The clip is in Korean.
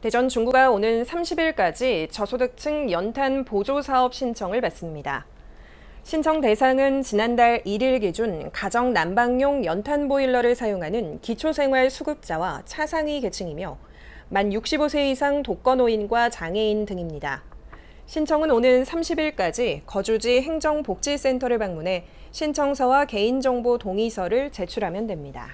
대전 중구가 오는 30일까지 저소득층 연탄 보조 사업 신청을 받습니다. 신청 대상은 지난달 1일 기준 가정 난방용 연탄 보일러를 사용하는 기초생활 수급자와 차상위 계층이며 만 65세 이상 독거노인과 장애인 등입니다. 신청은 오는 30일까지 거주지 행정복지센터를 방문해 신청서와 개인정보 동의서를 제출하면 됩니다.